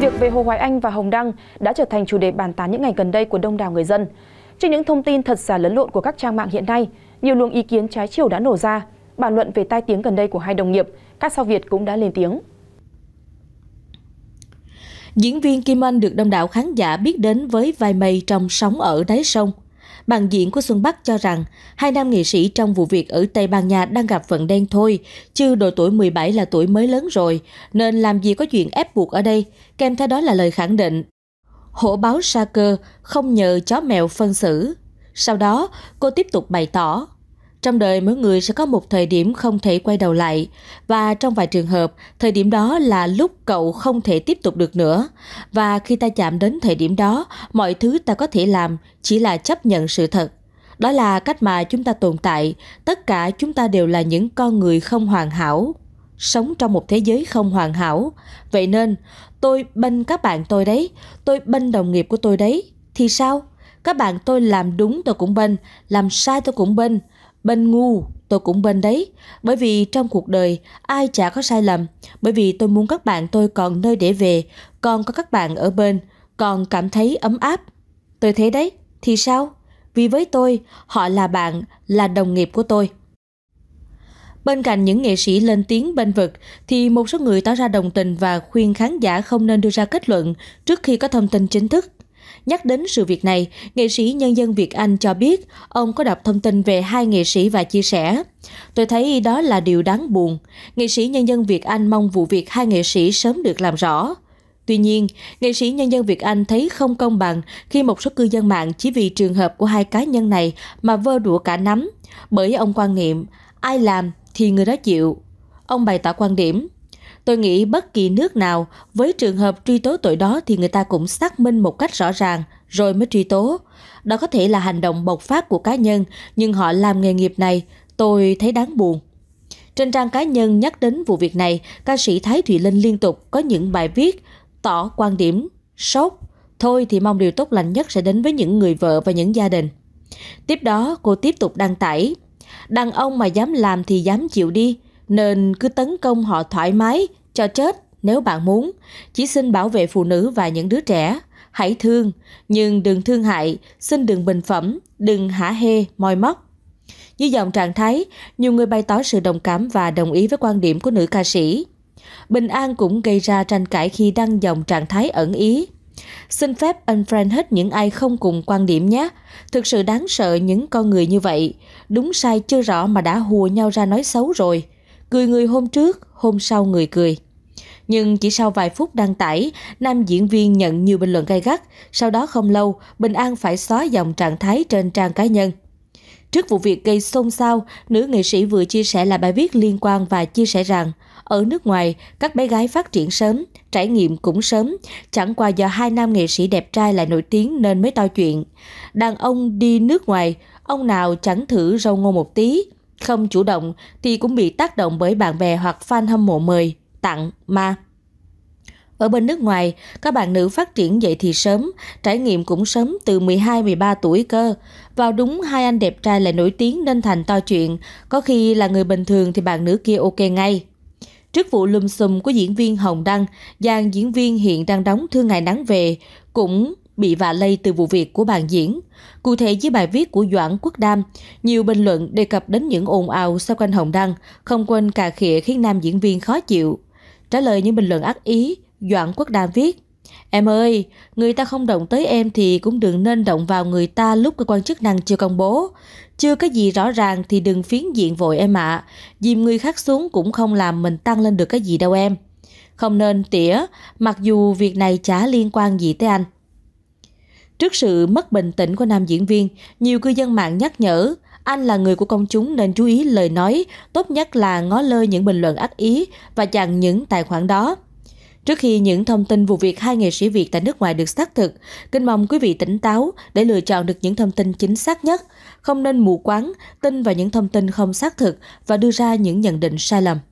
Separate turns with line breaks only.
việc về Hồ Hoài Anh và Hồng Đăng đã trở thành chủ đề bàn tán những ngày gần đây của đông đảo người dân. Trước những thông tin thật giả lẫn lộn của các trang mạng hiện nay, nhiều luồng ý kiến trái chiều đã nổ ra. Bàn luận về tai tiếng gần đây của hai đồng nghiệp, các sao Việt cũng đã lên tiếng. Diễn viên Kim Anh được đông đảo khán giả biết đến với vai mây trong Sóng ở đáy sông. Bạn diễn của Xuân Bắc cho rằng hai nam nghệ sĩ trong vụ việc ở Tây Ban Nha đang gặp vận đen thôi, chứ độ tuổi 17 là tuổi mới lớn rồi, nên làm gì có chuyện ép buộc ở đây, kèm theo đó là lời khẳng định. Hổ báo sa cơ, không nhờ chó mèo phân xử. Sau đó, cô tiếp tục bày tỏ, trong đời mỗi người sẽ có một thời điểm không thể quay đầu lại và trong vài trường hợp, thời điểm đó là lúc cậu không thể tiếp tục được nữa. Và khi ta chạm đến thời điểm đó, mọi thứ ta có thể làm chỉ là chấp nhận sự thật. Đó là cách mà chúng ta tồn tại, tất cả chúng ta đều là những con người không hoàn hảo, sống trong một thế giới không hoàn hảo. Vậy nên, tôi bênh các bạn tôi đấy, tôi bênh đồng nghiệp của tôi đấy. Thì sao? Các bạn tôi làm đúng tôi cũng bênh, làm sai tôi cũng bênh. Bên ngu, tôi cũng bên đấy. Bởi vì trong cuộc đời, ai chả có sai lầm. Bởi vì tôi muốn các bạn tôi còn nơi để về, còn có các bạn ở bên, còn cảm thấy ấm áp. Tôi thế đấy, thì sao? Vì với tôi, họ là bạn, là đồng nghiệp của tôi. Bên cạnh những nghệ sĩ lên tiếng bên vực, thì một số người tỏ ra đồng tình và khuyên khán giả không nên đưa ra kết luận trước khi có thông tin chính thức. Nhắc đến sự việc này, nghệ sĩ nhân dân Việt Anh cho biết ông có đọc thông tin về hai nghệ sĩ và chia sẻ. Tôi thấy đó là điều đáng buồn. Nghệ sĩ nhân dân Việt Anh mong vụ việc hai nghệ sĩ sớm được làm rõ. Tuy nhiên, nghệ sĩ nhân dân Việt Anh thấy không công bằng khi một số cư dân mạng chỉ vì trường hợp của hai cá nhân này mà vơ đũa cả nắm, bởi ông quan niệm ai làm thì người đó chịu. Ông bày tỏ quan điểm Tôi nghĩ bất kỳ nước nào với trường hợp truy tố tội đó thì người ta cũng xác minh một cách rõ ràng rồi mới truy tố. Đó có thể là hành động bộc phát của cá nhân, nhưng họ làm nghề nghiệp này, tôi thấy đáng buồn. Trên trang cá nhân nhắc đến vụ việc này, ca sĩ Thái Thùy Linh liên tục có những bài viết tỏ quan điểm, sốc, thôi thì mong điều tốt lành nhất sẽ đến với những người vợ và những gia đình. Tiếp đó, cô tiếp tục đăng tải, đàn ông mà dám làm thì dám chịu đi, nên cứ tấn công họ thoải mái, cho chết, nếu bạn muốn, chỉ xin bảo vệ phụ nữ và những đứa trẻ. Hãy thương, nhưng đừng thương hại, xin đừng bình phẩm, đừng hả hê, moi móc. Dưới dòng trạng thái, nhiều người bày tỏ sự đồng cảm và đồng ý với quan điểm của nữ ca sĩ. Bình An cũng gây ra tranh cãi khi đăng dòng trạng thái ẩn ý. Xin phép unfriend hết những ai không cùng quan điểm nhé. Thực sự đáng sợ những con người như vậy. Đúng sai chưa rõ mà đã hùa nhau ra nói xấu rồi cười người hôm trước, hôm sau người cười. Nhưng chỉ sau vài phút đăng tải, nam diễn viên nhận nhiều bình luận gay gắt, sau đó không lâu, Bình An phải xóa dòng trạng thái trên trang cá nhân. Trước vụ việc gây xôn xao, nữ nghệ sĩ vừa chia sẻ lại bài viết liên quan và chia sẻ rằng ở nước ngoài, các bé gái phát triển sớm, trải nghiệm cũng sớm, chẳng qua do hai nam nghệ sĩ đẹp trai lại nổi tiếng nên mới to chuyện. Đàn ông đi nước ngoài, ông nào chẳng thử râu ngô một tí, không chủ động thì cũng bị tác động bởi bạn bè hoặc fan hâm mộ mời, tặng, ma. Ở bên nước ngoài, các bạn nữ phát triển dậy thì sớm, trải nghiệm cũng sớm từ 12-13 tuổi cơ. Vào đúng hai anh đẹp trai lại nổi tiếng nên thành to chuyện, có khi là người bình thường thì bạn nữ kia ok ngay. Trước vụ lùm xùm của diễn viên Hồng Đăng, dàn diễn viên hiện đang đóng Thương Ngày Nắng Về, cũng bị vạ lây từ vụ việc của bàn diễn. Cụ thể dưới bài viết của Doãn Quốc Đam, nhiều bình luận đề cập đến những ồn ào sau quanh Hồng Đăng, không quên cà khịa khiến nam diễn viên khó chịu. Trả lời những bình luận ác ý, Doãn Quốc Đam viết, Em ơi, người ta không động tới em thì cũng đừng nên động vào người ta lúc cơ quan chức năng chưa công bố. Chưa có gì rõ ràng thì đừng phiến diện vội em ạ. À. Dìm người khác xuống cũng không làm mình tăng lên được cái gì đâu em. Không nên tỉa, mặc dù việc này chả liên quan gì tới anh. Trước sự mất bình tĩnh của nam diễn viên, nhiều cư dân mạng nhắc nhở anh là người của công chúng nên chú ý lời nói, tốt nhất là ngó lơ những bình luận ác ý và chặn những tài khoản đó. Trước khi những thông tin vụ việc hai nghệ sĩ Việt tại nước ngoài được xác thực, kính mong quý vị tỉnh táo để lựa chọn được những thông tin chính xác nhất, không nên mù quáng, tin vào những thông tin không xác thực và đưa ra những nhận định sai lầm.